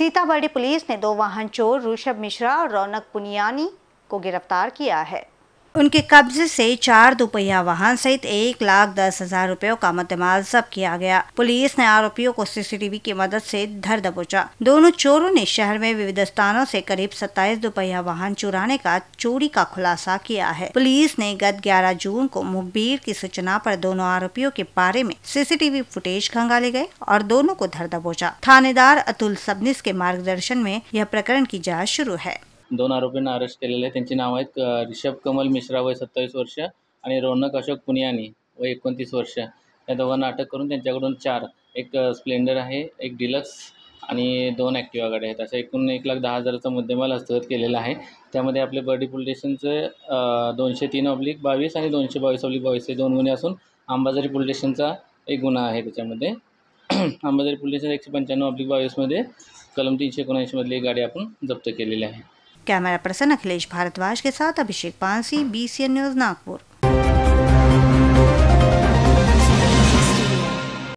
Sitamarhi police ने दो वाहन चोर ऋषभ मिश्रा और रौनक पुनियानी को गिरफ्तार किया है उनके कब्जे से चार दोपहिया वाहन सहित एक लाख दस हजार रूपयों का मद्देमाल जब्त किया गया पुलिस ने आरोपियों को सीसीटीवी की मदद से धर दबोचा दोनों चोरों ने शहर में विविध स्थानों से करीब सत्ताईस दोपहिया वाहन चुराने का चोरी का खुलासा किया है पुलिस ने गत 11 जून को मुखबिर की सूचना पर दोनों आरोपियों के बारे में सीसीटीवी फुटेज खंगाले गए और दोनों को धर दबोचा थानेदार अतुल सबनिस के मार्गदर्शन में यह प्रकरण की जाँच शुरू है दोन आरोपींना अरेस्ट केलेले आहे त्यांची नाव आहेत रिषभ कमल मिश्रा वय सत्तावीस वर्ष आणि रौनक अशोक पुनियानी वय एकोणतीस वर्ष या दोघांना अटक करून त्यांच्याकडून चार एक स्प्लेंडर आहे एक डिलक्स आणि दोन ॲक्टिवा गाड्या आहेत असं एकूण एक लाख दहा हजाराचा मुद्देमाल हस्तगत केलेला आहे त्यामध्ये आपले बर्डी पोलीस स्टेशनचे दोनशे तीन ऑब्लिक बावीस आणि दोनशे बावीस ऑब्लिक बावीस हे दोन गुन्हे असून अंबाझरी पोलीस स्टेशनचा एक गुन्हा आहे त्याच्यामध्ये अंबाझरी पोलीस स्टेशन एकशे पंच्याण्णव ऑब्लिक बावीसमध्ये कलम तीनशे एकोणऐंशीमधली एक गाडी आपण जप्त केलेली आहे कैमरा पर्सन अखिलेश भारद्वाज के साथ अभिषेक पांसी बी न्यूज नागपुर